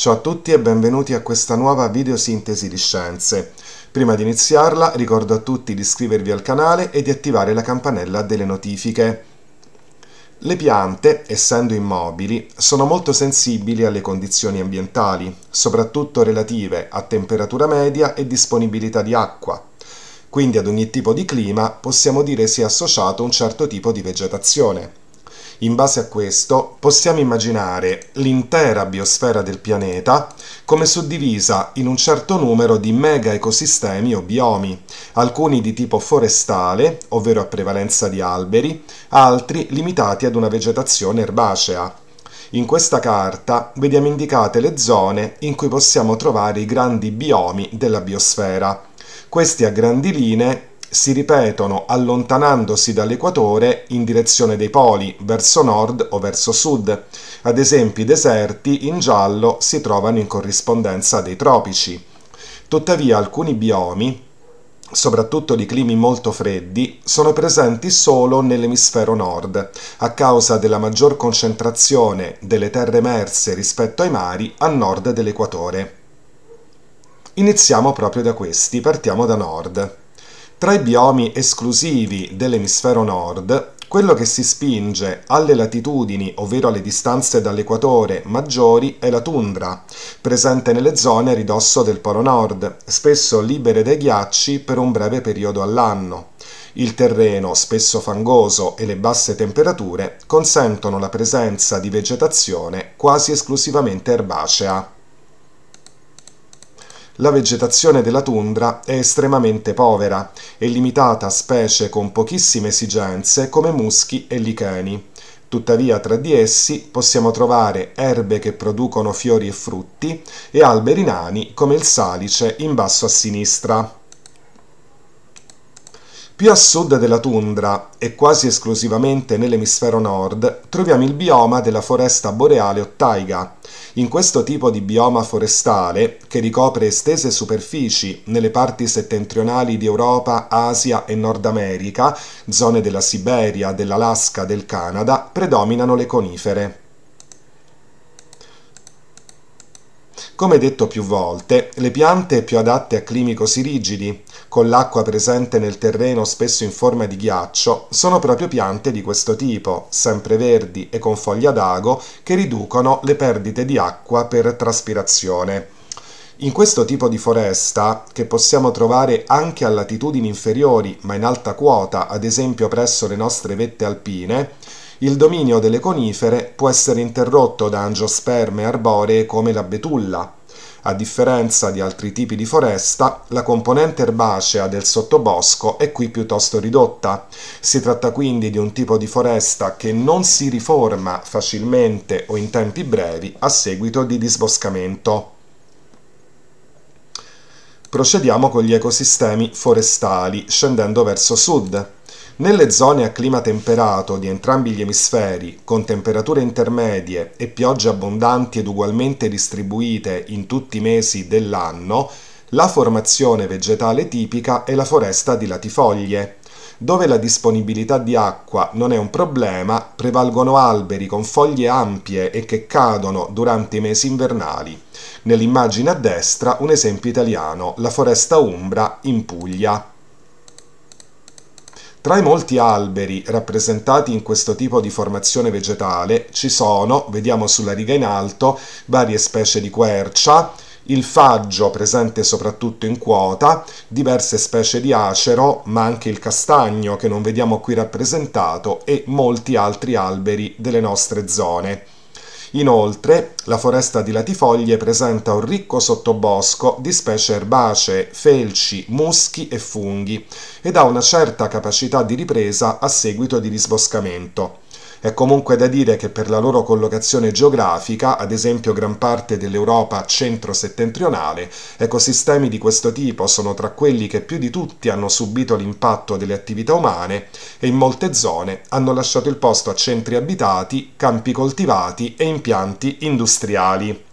Ciao a tutti e benvenuti a questa nuova videosintesi di scienze. Prima di iniziarla ricordo a tutti di iscrivervi al canale e di attivare la campanella delle notifiche. Le piante, essendo immobili, sono molto sensibili alle condizioni ambientali, soprattutto relative a temperatura media e disponibilità di acqua. Quindi ad ogni tipo di clima possiamo dire sia associato un certo tipo di vegetazione. In base a questo possiamo immaginare l'intera biosfera del pianeta come suddivisa in un certo numero di mega ecosistemi o biomi, alcuni di tipo forestale, ovvero a prevalenza di alberi, altri limitati ad una vegetazione erbacea. In questa carta vediamo indicate le zone in cui possiamo trovare i grandi biomi della biosfera. Questi a grandi linee si ripetono allontanandosi dall'equatore in direzione dei poli, verso nord o verso sud. Ad esempio i deserti in giallo si trovano in corrispondenza dei tropici. Tuttavia alcuni biomi, soprattutto di climi molto freddi, sono presenti solo nell'emisfero nord, a causa della maggior concentrazione delle terre emerse rispetto ai mari a nord dell'equatore. Iniziamo proprio da questi, partiamo da nord. Tra i biomi esclusivi dell'emisfero nord, quello che si spinge alle latitudini, ovvero alle distanze dall'equatore maggiori, è la tundra, presente nelle zone a ridosso del Polo Nord, spesso libere dai ghiacci per un breve periodo all'anno. Il terreno, spesso fangoso, e le basse temperature consentono la presenza di vegetazione quasi esclusivamente erbacea la vegetazione della tundra è estremamente povera e limitata a specie con pochissime esigenze come muschi e licheni. Tuttavia tra di essi possiamo trovare erbe che producono fiori e frutti e alberi nani come il salice in basso a sinistra. Più a sud della tundra e quasi esclusivamente nell'emisfero nord troviamo il bioma della foresta boreale o taiga, in questo tipo di bioma forestale, che ricopre estese superfici nelle parti settentrionali di Europa, Asia e Nord America, zone della Siberia, dell'Alaska, del Canada, predominano le conifere. Come detto più volte, le piante più adatte a climi così rigidi, con l'acqua presente nel terreno spesso in forma di ghiaccio, sono proprio piante di questo tipo, sempreverdi e con foglia d'ago, che riducono le perdite di acqua per traspirazione. In questo tipo di foresta, che possiamo trovare anche a latitudini inferiori ma in alta quota, ad esempio presso le nostre vette alpine, il dominio delle conifere può essere interrotto da angiosperme arboree come la betulla. A differenza di altri tipi di foresta, la componente erbacea del sottobosco è qui piuttosto ridotta. Si tratta quindi di un tipo di foresta che non si riforma facilmente o in tempi brevi a seguito di disboscamento. Procediamo con gli ecosistemi forestali, scendendo verso sud. Nelle zone a clima temperato di entrambi gli emisferi, con temperature intermedie e piogge abbondanti ed ugualmente distribuite in tutti i mesi dell'anno, la formazione vegetale tipica è la foresta di latifoglie, dove la disponibilità di acqua non è un problema, prevalgono alberi con foglie ampie e che cadono durante i mesi invernali. Nell'immagine a destra un esempio italiano, la foresta umbra in Puglia. Tra i molti alberi rappresentati in questo tipo di formazione vegetale ci sono, vediamo sulla riga in alto, varie specie di quercia, il faggio presente soprattutto in quota, diverse specie di acero, ma anche il castagno che non vediamo qui rappresentato e molti altri alberi delle nostre zone. Inoltre, la foresta di latifoglie presenta un ricco sottobosco di specie erbacee, felci, muschi e funghi ed ha una certa capacità di ripresa a seguito di risboscamento. È comunque da dire che per la loro collocazione geografica, ad esempio gran parte dell'Europa centro-settentrionale, ecosistemi di questo tipo sono tra quelli che più di tutti hanno subito l'impatto delle attività umane e in molte zone hanno lasciato il posto a centri abitati, campi coltivati e impianti industriali.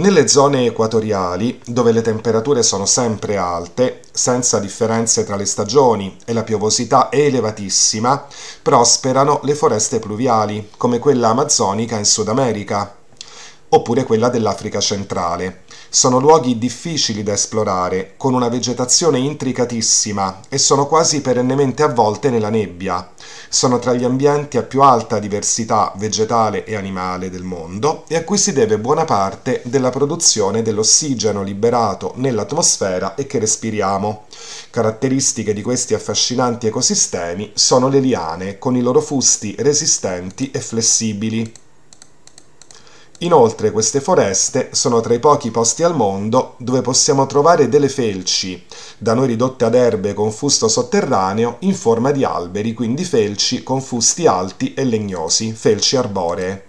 Nelle zone equatoriali, dove le temperature sono sempre alte, senza differenze tra le stagioni e la piovosità è elevatissima, prosperano le foreste pluviali, come quella amazzonica in Sud America, oppure quella dell'Africa centrale. Sono luoghi difficili da esplorare, con una vegetazione intricatissima e sono quasi perennemente avvolte nella nebbia. Sono tra gli ambienti a più alta diversità vegetale e animale del mondo e a cui si deve buona parte della produzione dell'ossigeno liberato nell'atmosfera e che respiriamo. Caratteristiche di questi affascinanti ecosistemi sono le liane, con i loro fusti resistenti e flessibili. Inoltre queste foreste sono tra i pochi posti al mondo dove possiamo trovare delle felci, da noi ridotte ad erbe con fusto sotterraneo in forma di alberi, quindi felci con fusti alti e legnosi, felci arboree.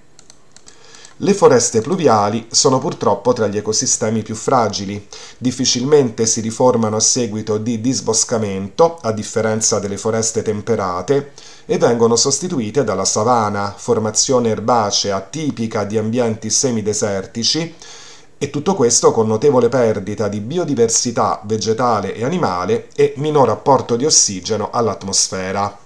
Le foreste pluviali sono purtroppo tra gli ecosistemi più fragili, difficilmente si riformano a seguito di disboscamento, a differenza delle foreste temperate, e vengono sostituite dalla savana, formazione erbacea tipica di ambienti semidesertici, e tutto questo con notevole perdita di biodiversità vegetale e animale e minor apporto di ossigeno all'atmosfera.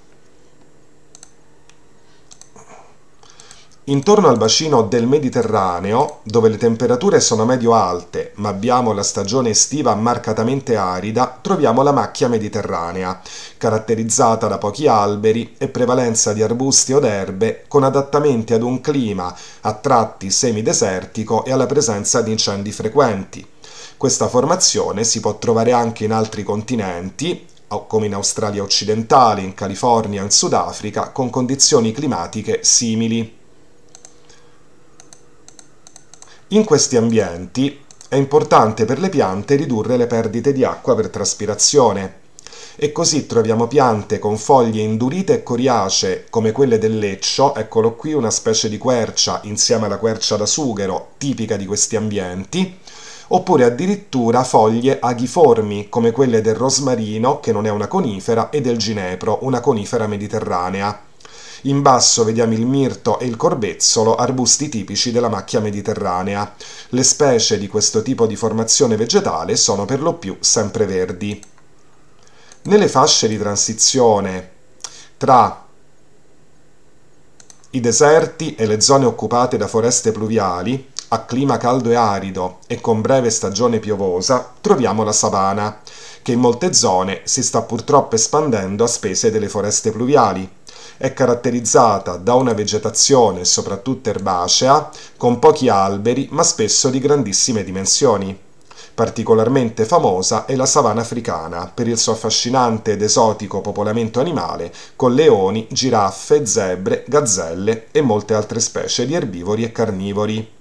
Intorno al bacino del Mediterraneo, dove le temperature sono medio-alte, ma abbiamo la stagione estiva marcatamente arida, troviamo la macchia mediterranea, caratterizzata da pochi alberi e prevalenza di arbusti o d'erbe, con adattamenti ad un clima a tratti semidesertico e alla presenza di incendi frequenti. Questa formazione si può trovare anche in altri continenti, come in Australia occidentale, in California, in Sudafrica, con condizioni climatiche simili. In questi ambienti è importante per le piante ridurre le perdite di acqua per traspirazione e così troviamo piante con foglie indurite e coriacee come quelle del leccio, eccolo qui una specie di quercia insieme alla quercia da sughero tipica di questi ambienti, oppure addirittura foglie aghiformi come quelle del rosmarino che non è una conifera e del ginepro, una conifera mediterranea. In basso vediamo il mirto e il corbezzolo, arbusti tipici della macchia mediterranea. Le specie di questo tipo di formazione vegetale sono per lo più sempreverdi. Nelle fasce di transizione tra i deserti e le zone occupate da foreste pluviali, a clima caldo e arido e con breve stagione piovosa, troviamo la savana, che in molte zone si sta purtroppo espandendo a spese delle foreste pluviali è caratterizzata da una vegetazione soprattutto erbacea, con pochi alberi ma spesso di grandissime dimensioni. Particolarmente famosa è la savana africana per il suo affascinante ed esotico popolamento animale con leoni, giraffe, zebre, gazzelle e molte altre specie di erbivori e carnivori.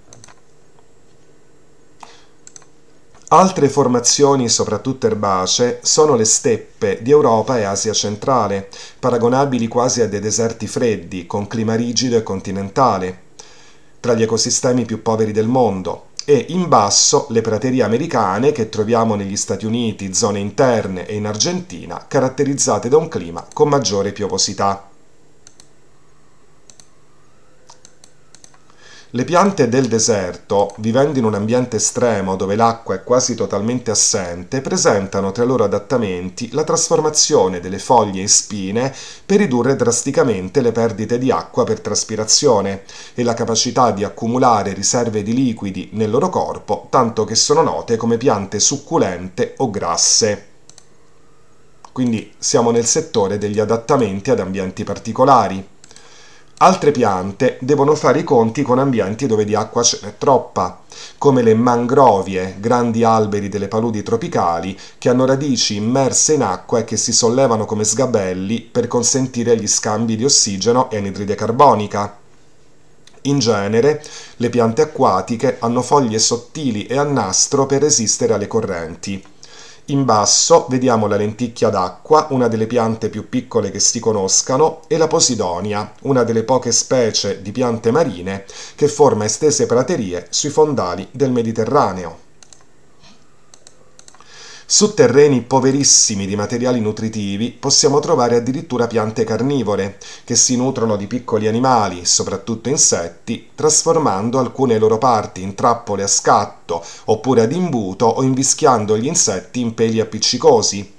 Altre formazioni, soprattutto erbacee, sono le steppe di Europa e Asia centrale, paragonabili quasi a dei deserti freddi, con clima rigido e continentale, tra gli ecosistemi più poveri del mondo, e in basso le praterie americane che troviamo negli Stati Uniti, zone interne e in Argentina, caratterizzate da un clima con maggiore piovosità. Le piante del deserto, vivendo in un ambiente estremo dove l'acqua è quasi totalmente assente, presentano tra i loro adattamenti la trasformazione delle foglie in spine per ridurre drasticamente le perdite di acqua per traspirazione e la capacità di accumulare riserve di liquidi nel loro corpo, tanto che sono note come piante succulente o grasse. Quindi siamo nel settore degli adattamenti ad ambienti particolari. Altre piante devono fare i conti con ambienti dove di acqua ce n'è troppa, come le mangrovie, grandi alberi delle paludi tropicali che hanno radici immerse in acqua e che si sollevano come sgabelli per consentire gli scambi di ossigeno e anidride carbonica. In genere, le piante acquatiche hanno foglie sottili e a nastro per resistere alle correnti. In basso vediamo la lenticchia d'acqua, una delle piante più piccole che si conoscano, e la posidonia, una delle poche specie di piante marine che forma estese praterie sui fondali del Mediterraneo. Su terreni poverissimi di materiali nutritivi possiamo trovare addirittura piante carnivore, che si nutrono di piccoli animali, soprattutto insetti, trasformando alcune loro parti in trappole a scatto oppure ad imbuto o invischiando gli insetti in peli appiccicosi.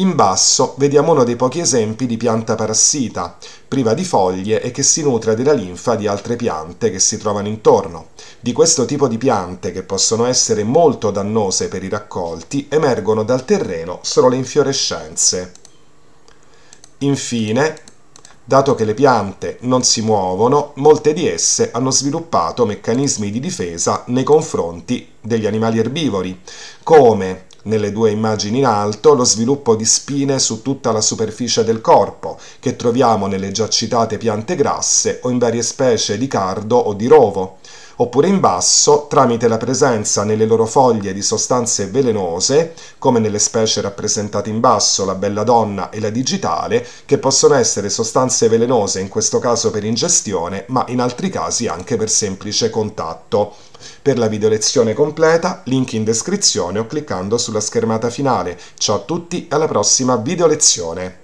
In basso vediamo uno dei pochi esempi di pianta parassita, priva di foglie e che si nutre della linfa di altre piante che si trovano intorno. Di questo tipo di piante, che possono essere molto dannose per i raccolti, emergono dal terreno solo le infiorescenze. Infine, dato che le piante non si muovono, molte di esse hanno sviluppato meccanismi di difesa nei confronti degli animali erbivori, come nelle due immagini in alto lo sviluppo di spine su tutta la superficie del corpo, che troviamo nelle già citate piante grasse o in varie specie di cardo o di rovo oppure in basso tramite la presenza nelle loro foglie di sostanze velenose, come nelle specie rappresentate in basso, la bella donna e la digitale, che possono essere sostanze velenose in questo caso per ingestione, ma in altri casi anche per semplice contatto. Per la videolezione completa, link in descrizione o cliccando sulla schermata finale. Ciao a tutti, alla prossima videolezione!